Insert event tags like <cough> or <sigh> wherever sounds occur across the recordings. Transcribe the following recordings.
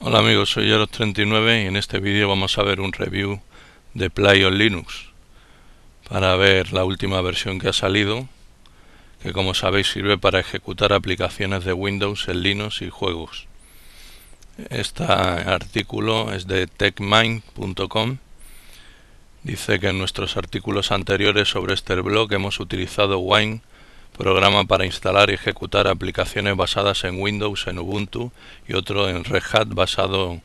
Hola amigos, soy yeros 39 y en este vídeo vamos a ver un review de Play on Linux para ver la última versión que ha salido que como sabéis sirve para ejecutar aplicaciones de Windows en Linux y juegos. Este artículo es de techmind.com Dice que en nuestros artículos anteriores sobre este blog hemos utilizado Wine programa para instalar y ejecutar aplicaciones basadas en Windows, en Ubuntu y otro en Red Hat basado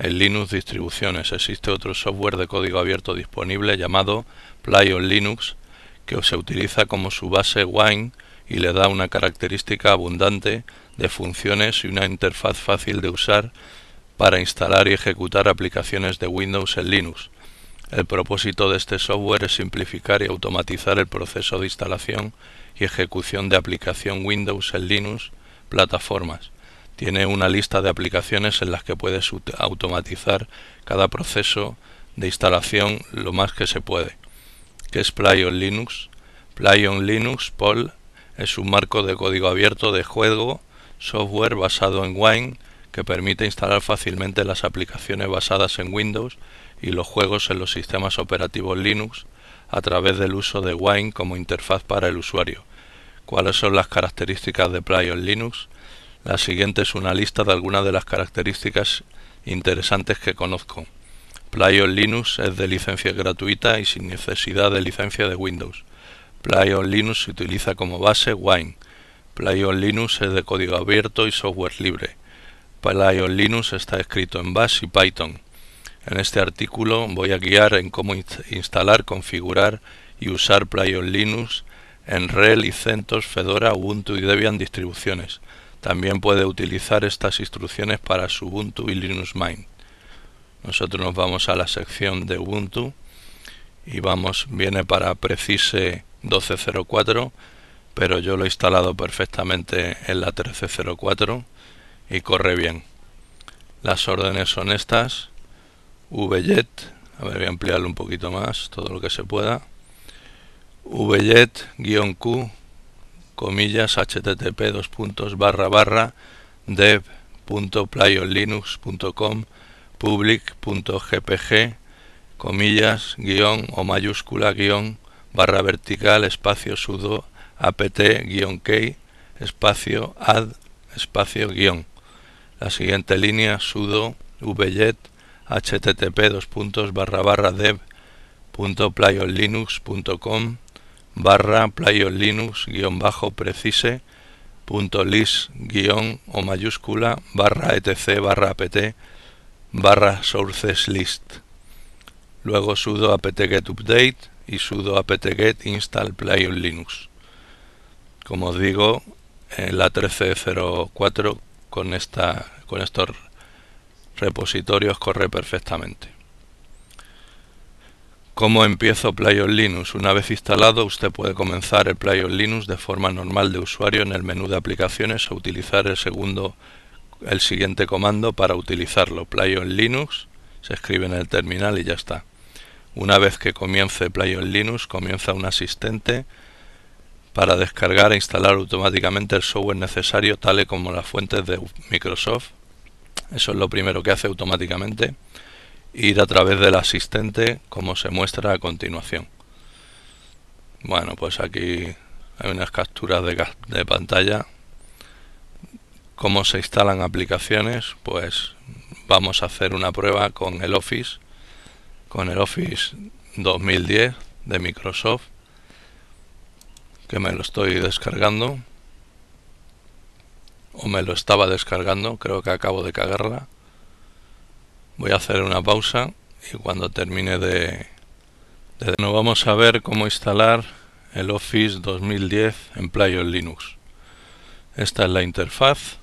en Linux distribuciones. Existe otro software de código abierto disponible llamado Play on Linux que se utiliza como su base Wine y le da una característica abundante de funciones y una interfaz fácil de usar para instalar y ejecutar aplicaciones de Windows en Linux. El propósito de este software es simplificar y automatizar el proceso de instalación y ejecución de aplicación Windows en Linux plataformas. Tiene una lista de aplicaciones en las que puedes automatizar cada proceso de instalación lo más que se puede. ¿Qué es on Linux? Plyon Linux Pol es un marco de código abierto de juego, software basado en Wine que permite instalar fácilmente las aplicaciones basadas en Windows y los juegos en los sistemas operativos Linux a través del uso de Wine como interfaz para el usuario. ¿Cuáles son las características de Play Linux? La siguiente es una lista de algunas de las características interesantes que conozco. Play Linux es de licencia gratuita y sin necesidad de licencia de Windows. Play Linux se utiliza como base Wine. Play on Linux es de código abierto y software libre. Play Linux está escrito en Bash y Python. En este artículo voy a guiar en cómo instalar, configurar y usar PlayOnLinux Linux en RHEL y CentOS, Fedora, Ubuntu y Debian distribuciones. También puede utilizar estas instrucciones para su Ubuntu y Linux Mint. Nosotros nos vamos a la sección de Ubuntu y vamos, viene para Precise 1204, pero yo lo he instalado perfectamente en la 1304 y corre bien. Las órdenes son estas VJet, a ver, voy a ampliarlo un poquito más, todo lo que se pueda. VJet-Q, comillas, http, dos puntos, barra, barra, dev.playonlinux.com, public.gpg, comillas, guión o mayúscula, guión, barra vertical, espacio sudo, apt, guión, key, espacio, add, espacio, guión. La siguiente línea, sudo, vjet, http dev.playonlinux.com barra playonlinux guión bajo precise punto guión o mayúscula barra etc barra apt barra sources list luego sudo apt-get update y sudo apt-get install playonlinux como digo en la 1304 con esta con estos repositorios corre perfectamente. ¿Cómo empiezo PlayOn Linux? Una vez instalado, usted puede comenzar el PlayOn Linux de forma normal de usuario en el menú de aplicaciones o utilizar el segundo, el siguiente comando para utilizarlo. PlayOn Linux se escribe en el terminal y ya está. Una vez que comience PlayOn Linux, comienza un asistente para descargar e instalar automáticamente el software necesario, tales como las fuentes de Microsoft, eso es lo primero que hace automáticamente. Ir a través del asistente, como se muestra a continuación. Bueno, pues aquí hay unas capturas de, pantalla. ¿Cómo se instalan aplicaciones? Pues vamos a hacer una prueba con el Office, con el Office 2010 de Microsoft, que me lo estoy descargando o me lo estaba descargando, creo que acabo de cagarla. Voy a hacer una pausa y cuando termine de... De vamos a ver cómo instalar el Office 2010 en Playo Linux. Esta es la interfaz.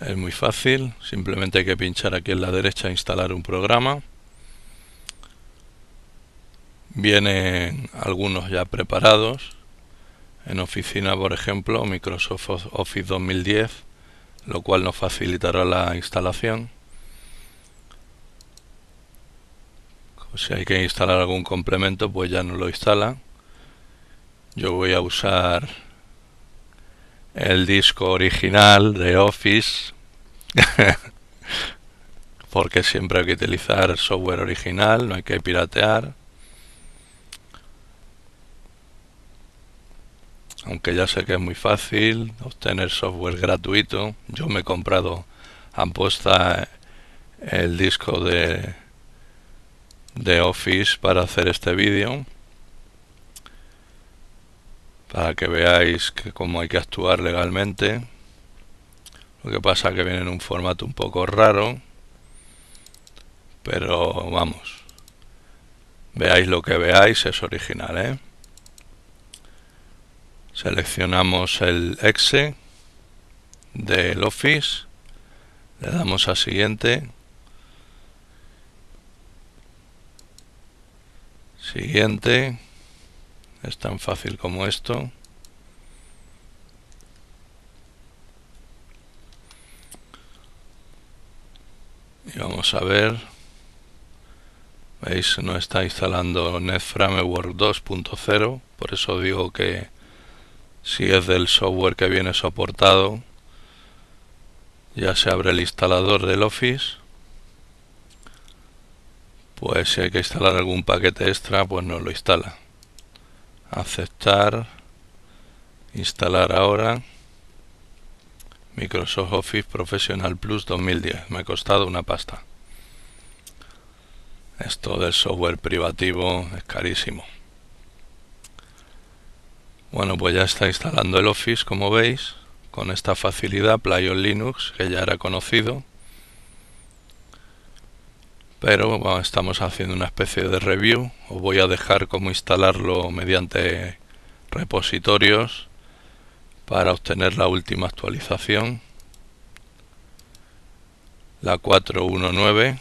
Es muy fácil, simplemente hay que pinchar aquí en la derecha e instalar un programa. Vienen algunos ya preparados en oficina, por ejemplo, Microsoft Office 2010, lo cual nos facilitará la instalación. Si hay que instalar algún complemento, pues ya no lo instala. Yo voy a usar el disco original de Office, <laughs> porque siempre hay que utilizar software original, no hay que piratear. aunque ya sé que es muy fácil obtener software gratuito. Yo me he comprado Amposta el disco de, de Office para hacer este vídeo. Para que veáis que cómo hay que actuar legalmente. Lo que pasa es que viene en un formato un poco raro. Pero vamos. Veáis lo que veáis, es original, ¿eh? seleccionamos el exe del Office, le damos a siguiente, siguiente, es tan fácil como esto. Y vamos a ver, veis no está instalando NetFramework 2.0, por eso digo que si es del software que viene soportado ya se abre el instalador del Office pues si hay que instalar algún paquete extra pues no lo instala aceptar instalar ahora Microsoft Office Professional Plus 2010 me ha costado una pasta esto del software privativo es carísimo bueno, pues ya está instalando el Office, como veis, con esta facilidad, Play on Linux, que ya era conocido. Pero estamos haciendo una especie de review. Os voy a dejar cómo instalarlo mediante repositorios para obtener la última actualización, la 419.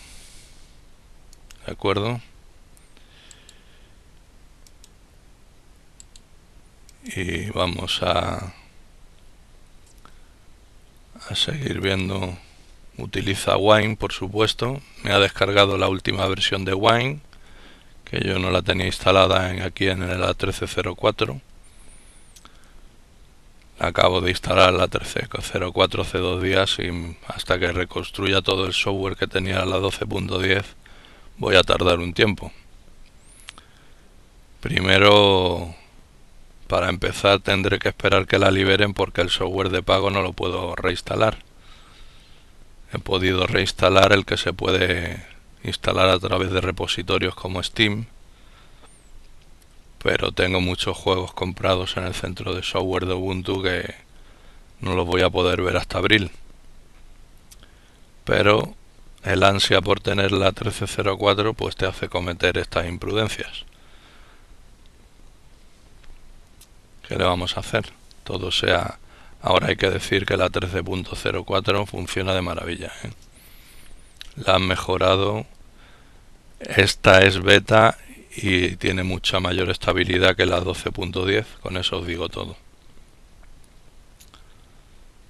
¿De acuerdo? y vamos a, a seguir viendo utiliza Wine por supuesto me ha descargado la última versión de Wine que yo no la tenía instalada en, aquí en el 1304 acabo de instalar la 1304 hace dos días y hasta que reconstruya todo el software que tenía la 12.10 voy a tardar un tiempo primero para empezar tendré que esperar que la liberen porque el software de pago no lo puedo reinstalar. He podido reinstalar el que se puede instalar a través de repositorios como Steam, pero tengo muchos juegos comprados en el centro de software de Ubuntu que no los voy a poder ver hasta abril. Pero el ansia por tener la 1304 pues te hace cometer estas imprudencias. ¿Qué le vamos a hacer? Todo sea... Ahora hay que decir que la 13.04 funciona de maravilla. ¿eh? La han mejorado. Esta es beta y tiene mucha mayor estabilidad que la 12.10. Con eso os digo todo.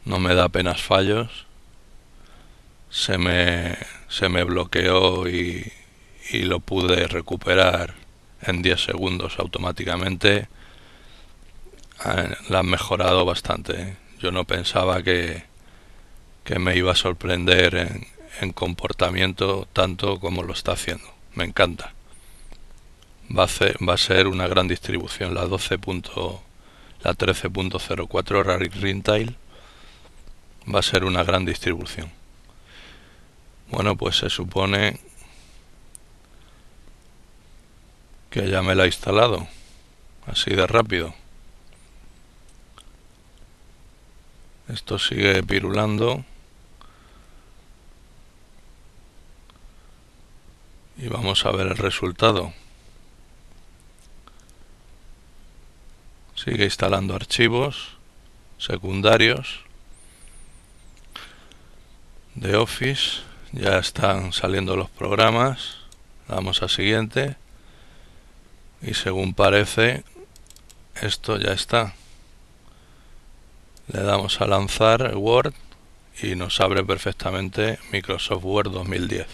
No me da apenas fallos. Se me, se me bloqueó y, y lo pude recuperar en 10 segundos automáticamente. Ah, la han mejorado bastante. ¿eh? Yo no pensaba que, que me iba a sorprender en, en comportamiento tanto como lo está haciendo. Me encanta. Va a, ser, va a ser una gran distribución. La 12. la 13.04 Rarity Rintail va a ser una gran distribución. Bueno, pues se supone que ya me la ha instalado. Así de rápido. Esto sigue pirulando. Y vamos a ver el resultado. Sigue instalando archivos secundarios de Office. Ya están saliendo los programas. Vamos a siguiente. Y según parece, esto ya está. Le damos a lanzar Word y nos abre perfectamente Microsoft Word 2010.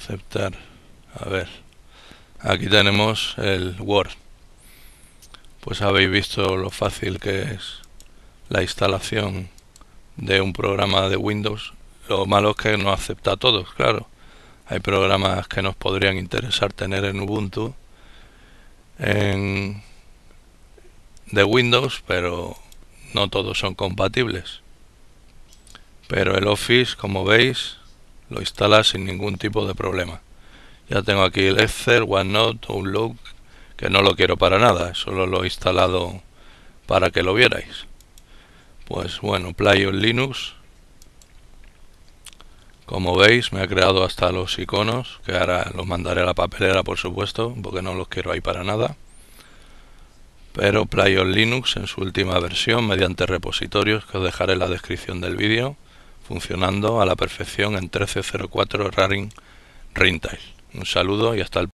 Aceptar. A ver. Aquí tenemos el Word. Pues habéis visto lo fácil que es la instalación de un programa de Windows. Lo malo es que no acepta a todos, claro hay programas que nos podrían interesar tener en Ubuntu en, de Windows, pero no todos son compatibles. Pero el Office, como veis, lo instala sin ningún tipo de problema. Ya tengo aquí el Excel, OneNote, Outlook, que no lo quiero para nada, solo lo he instalado para que lo vierais. Pues bueno, Play on Linux como veis me ha creado hasta los iconos, que ahora los mandaré a la papelera por supuesto, porque no los quiero ahí para nada. Pero Playon Linux en su última versión, mediante repositorios que os dejaré en la descripción del vídeo, funcionando a la perfección en 13.04 Raring Rintail. Un saludo y hasta el